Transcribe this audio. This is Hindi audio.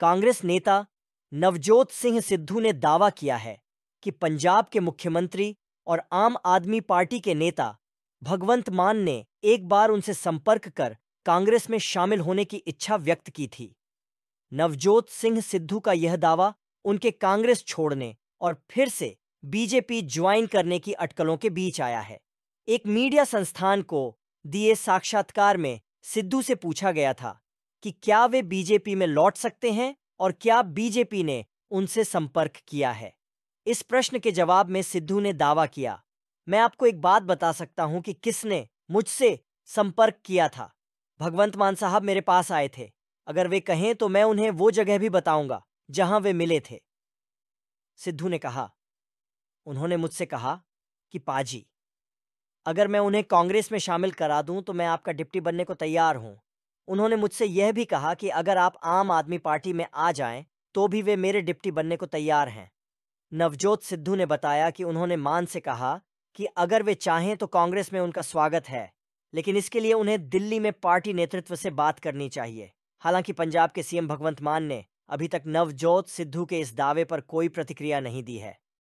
कांग्रेस नेता नवजोत सिंह सिद्धू ने दावा किया है कि पंजाब के मुख्यमंत्री और आम आदमी पार्टी के नेता भगवंत मान ने एक बार उनसे संपर्क कर कांग्रेस में शामिल होने की इच्छा व्यक्त की थी नवजोत सिंह सिद्धू का यह दावा उनके कांग्रेस छोड़ने और फिर से बीजेपी ज्वाइन करने की अटकलों के बीच आया है एक मीडिया संस्थान को दिए साक्षात्कार में सिद्धू से पूछा गया था कि क्या वे बीजेपी में लौट सकते हैं और क्या बीजेपी ने उनसे संपर्क किया है इस प्रश्न के जवाब में सिद्धू ने दावा किया मैं आपको एक बात बता सकता हूं कि किसने मुझसे संपर्क किया था भगवंत मान साहब मेरे पास आए थे अगर वे कहें तो मैं उन्हें वो जगह भी बताऊंगा जहां वे मिले थे सिद्धू ने कहा उन्होंने मुझसे कहा कि पाजी अगर मैं उन्हें कांग्रेस में शामिल करा दूं तो मैं आपका डिप्टी बनने को तैयार हूं उन्होंने मुझसे यह भी कहा कि अगर आप आम आदमी पार्टी में आ जाएं तो भी वे मेरे डिप्टी बनने को तैयार हैं नवजोत सिद्धू ने बताया कि उन्होंने मान से कहा कि अगर वे चाहें तो कांग्रेस में उनका स्वागत है लेकिन इसके लिए उन्हें दिल्ली में पार्टी नेतृत्व से बात करनी चाहिए हालांकि पंजाब के सीएम भगवंत मान ने अभी तक नवजोत सिद्धू के इस दावे पर कोई प्रतिक्रिया नहीं दी है